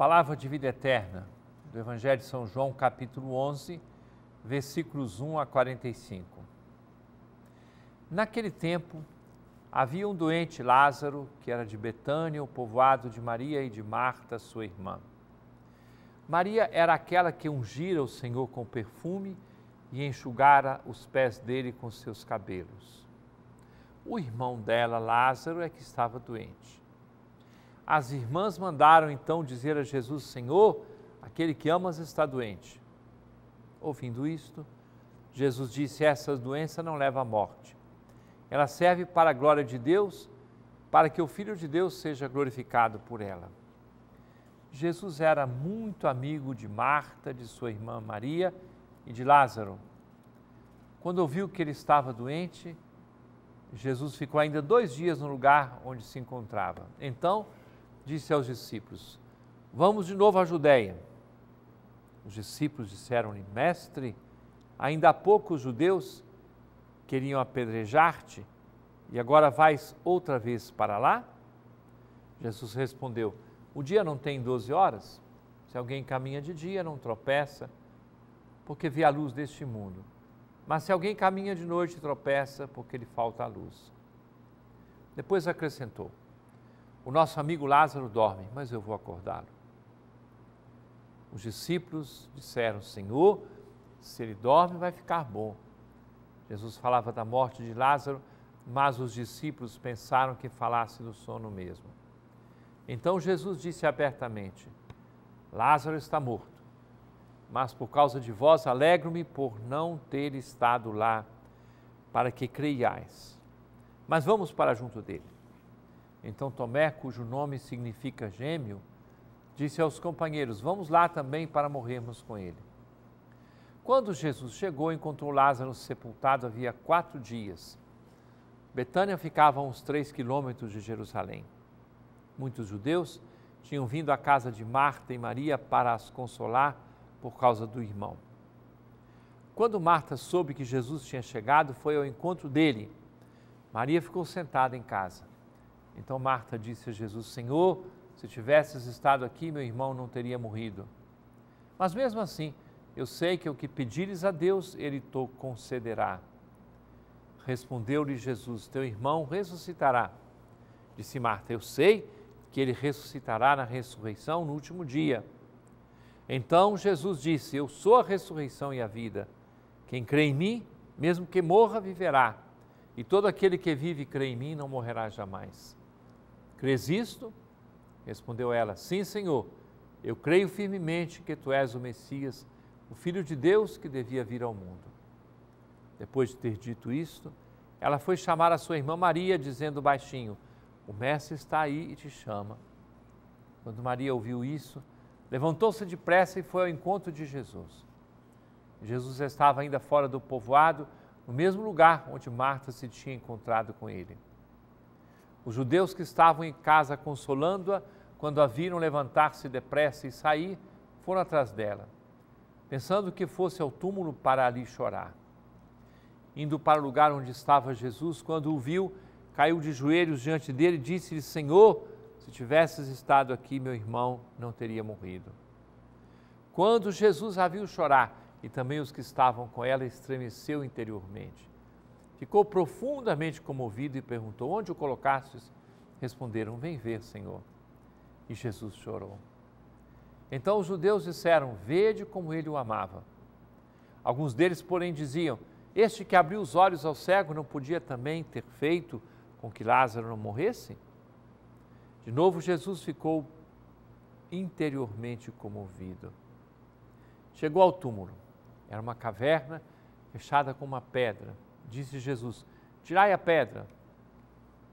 Palavra de vida eterna, do Evangelho de São João, capítulo 11, versículos 1 a 45. Naquele tempo, havia um doente Lázaro, que era de Betânia, o povoado de Maria e de Marta, sua irmã. Maria era aquela que ungira o Senhor com perfume e enxugara os pés dele com seus cabelos. O irmão dela, Lázaro, é que estava doente. As irmãs mandaram então dizer a Jesus: Senhor, aquele que amas está doente. Ouvindo isto, Jesus disse: Essa doença não leva à morte. Ela serve para a glória de Deus, para que o Filho de Deus seja glorificado por ela. Jesus era muito amigo de Marta, de sua irmã Maria e de Lázaro. Quando ouviu que ele estava doente, Jesus ficou ainda dois dias no lugar onde se encontrava. Então, disse aos discípulos: Vamos de novo à Judéia. Os discípulos disseram-lhe: Mestre, ainda há pouco os judeus queriam apedrejar-te e agora vais outra vez para lá? Jesus respondeu: O dia não tem doze horas? Se alguém caminha de dia, não tropeça, porque vê a luz deste mundo. Mas se alguém caminha de noite, tropeça, porque lhe falta a luz. Depois acrescentou: o nosso amigo Lázaro dorme, mas eu vou acordá-lo. Os discípulos disseram: Senhor, se ele dorme, vai ficar bom. Jesus falava da morte de Lázaro, mas os discípulos pensaram que falasse do sono mesmo. Então Jesus disse abertamente: Lázaro está morto, mas por causa de vós alegro-me por não ter estado lá, para que creiais. Mas vamos para junto dele. Então Tomé, cujo nome significa gêmeo, disse aos companheiros: Vamos lá também para morrermos com ele. Quando Jesus chegou, encontrou Lázaro sepultado havia quatro dias. Betânia ficava a uns três quilômetros de Jerusalém. Muitos judeus tinham vindo à casa de Marta e Maria para as consolar por causa do irmão. Quando Marta soube que Jesus tinha chegado, foi ao encontro dele. Maria ficou sentada em casa. Então Marta disse a Jesus: Senhor, se tivesses estado aqui, meu irmão não teria morrido. Mas mesmo assim, eu sei que o que pedires a Deus, Ele te concederá. Respondeu-lhe Jesus: Teu irmão ressuscitará. Disse Marta: Eu sei que ele ressuscitará na ressurreição no último dia. Então Jesus disse: Eu sou a ressurreição e a vida. Quem crê em mim, mesmo que morra, viverá. E todo aquele que vive e crê em mim não morrerá jamais. Crês isto? Respondeu ela: Sim, Senhor. Eu creio firmemente que tu és o Messias, o Filho de Deus que devia vir ao mundo. Depois de ter dito isto, ela foi chamar a sua irmã Maria, dizendo baixinho: O Mestre está aí e te chama. Quando Maria ouviu isso, levantou-se depressa e foi ao encontro de Jesus. Jesus estava ainda fora do povoado, no mesmo lugar onde Marta se tinha encontrado com ele. Os judeus que estavam em casa consolando-a, quando a viram levantar-se depressa e sair, foram atrás dela, pensando que fosse ao túmulo para ali chorar. Indo para o lugar onde estava Jesus, quando o viu, caiu de joelhos diante dele e disse-lhe: Senhor, se tivesses estado aqui, meu irmão não teria morrido. Quando Jesus a viu chorar, e também os que estavam com ela, estremeceu interiormente. Ficou profundamente comovido e perguntou: Onde o colocastes? Responderam: Vem ver, Senhor. E Jesus chorou. Então os judeus disseram: Vede como ele o amava. Alguns deles, porém, diziam: Este que abriu os olhos ao cego não podia também ter feito com que Lázaro não morresse? De novo, Jesus ficou interiormente comovido. Chegou ao túmulo. Era uma caverna fechada com uma pedra. Disse Jesus: Tirai a pedra.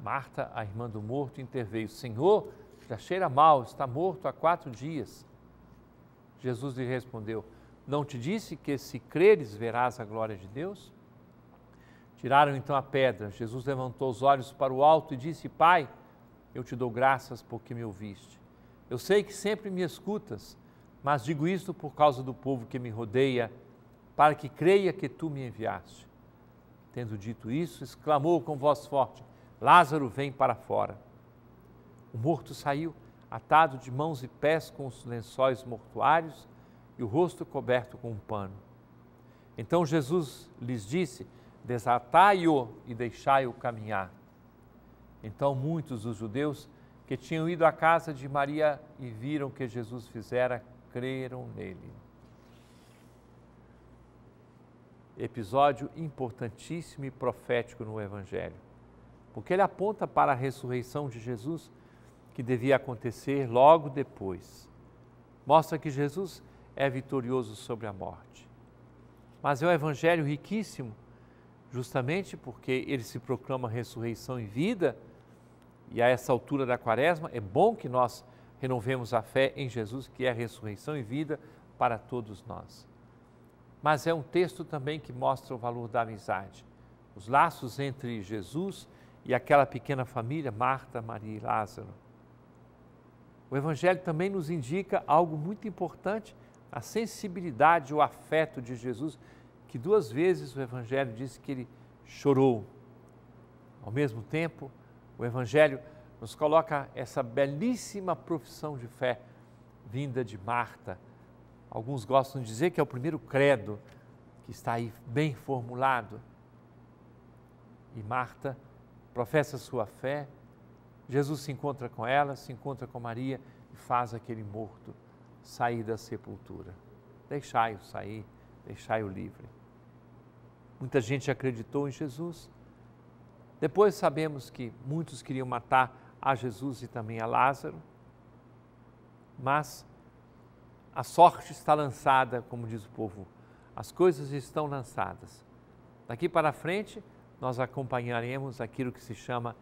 Marta, a irmã do morto, interveio: Senhor, já cheira mal, está morto há quatro dias. Jesus lhe respondeu: Não te disse que se creres verás a glória de Deus? Tiraram então a pedra. Jesus levantou os olhos para o alto e disse: Pai, eu te dou graças porque me ouviste. Eu sei que sempre me escutas, mas digo isto por causa do povo que me rodeia, para que creia que tu me enviaste. Tendo dito isso, exclamou com voz forte: Lázaro vem para fora. O morto saiu, atado de mãos e pés com os lençóis mortuários e o rosto coberto com um pano. Então Jesus lhes disse: Desatai-o e deixai-o caminhar. Então muitos dos judeus que tinham ido à casa de Maria e viram que Jesus fizera, creram nele. episódio importantíssimo e profético no Evangelho, porque ele aponta para a ressurreição de Jesus que devia acontecer logo depois. Mostra que Jesus é vitorioso sobre a morte. Mas é um Evangelho riquíssimo, justamente porque ele se proclama ressurreição e vida, e a essa altura da quaresma é bom que nós renovemos a fé em Jesus, que é ressurreição e vida para todos nós mas é um texto também que mostra o valor da amizade. Os laços entre Jesus e aquela pequena família, Marta, Maria e Lázaro. O Evangelho também nos indica algo muito importante, a sensibilidade, o afeto de Jesus, que duas vezes o Evangelho diz que ele chorou. Ao mesmo tempo, o Evangelho nos coloca essa belíssima profissão de fé vinda de Marta, alguns gostam de dizer que é o primeiro credo que está aí bem formulado. E Marta professa sua fé, Jesus se encontra com ela, se encontra com Maria e faz aquele morto sair da sepultura. Deixai-o sair, deixai-o livre. Muita gente acreditou em Jesus. Depois sabemos que muitos queriam matar a Jesus e também a Lázaro, mas a sorte está lançada, como diz o povo. As coisas estão lançadas. Daqui para frente, nós acompanharemos aquilo que se chama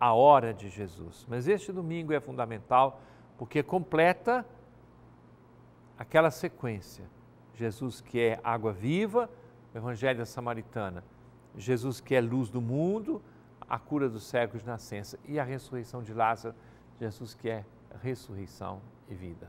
a hora de Jesus. Mas este domingo é fundamental porque completa aquela sequência. Jesus que é água viva, o Evangelho da Samaritana. Jesus que é luz do mundo, a cura dos cegos de nascença. E a ressurreição de Lázaro, Jesus que é ressurreição e vida